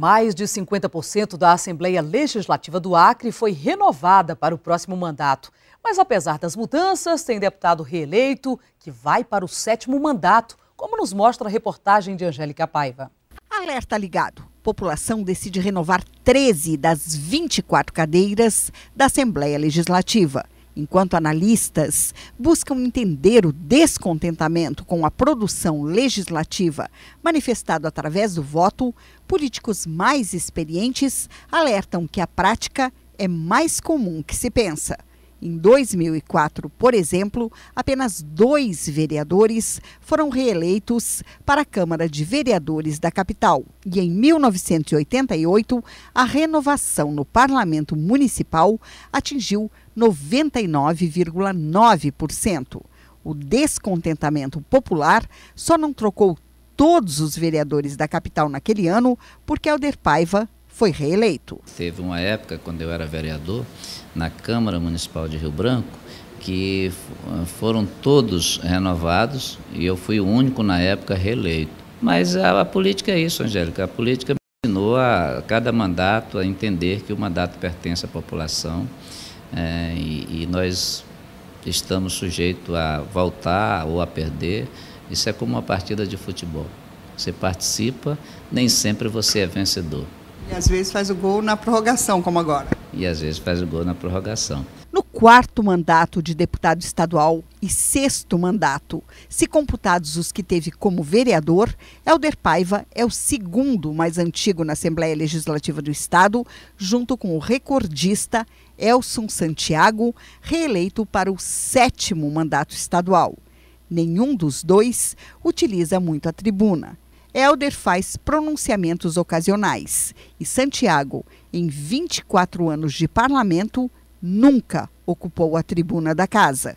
Mais de 50% da Assembleia Legislativa do Acre foi renovada para o próximo mandato. Mas apesar das mudanças, tem deputado reeleito que vai para o sétimo mandato, como nos mostra a reportagem de Angélica Paiva. Alerta ligado. População decide renovar 13 das 24 cadeiras da Assembleia Legislativa enquanto analistas, buscam entender o descontentamento com a produção legislativa manifestado através do voto, políticos mais experientes alertam que a prática é mais comum que se pensa. Em 2004, por exemplo, apenas dois vereadores foram reeleitos para a Câmara de Vereadores da capital. E em 1988, a renovação no Parlamento Municipal atingiu 99,9%. O descontentamento popular só não trocou todos os vereadores da capital naquele ano porque Alder Paiva foi reeleito. Teve uma época, quando eu era vereador, na Câmara Municipal de Rio Branco, que foram todos renovados e eu fui o único na época reeleito. Mas a, a política é isso, Angélica. A política me ensinou a cada mandato a entender que o mandato pertence à população é, e, e nós estamos sujeitos a voltar ou a perder. Isso é como uma partida de futebol. Você participa, nem sempre você é vencedor. E às vezes faz o gol na prorrogação, como agora. E às vezes faz o gol na prorrogação. No quarto mandato de deputado estadual e sexto mandato, se computados os que teve como vereador, Helder Paiva é o segundo mais antigo na Assembleia Legislativa do Estado, junto com o recordista Elson Santiago, reeleito para o sétimo mandato estadual. Nenhum dos dois utiliza muito a tribuna. Elder faz pronunciamentos ocasionais e Santiago, em 24 anos de parlamento, nunca ocupou a tribuna da casa.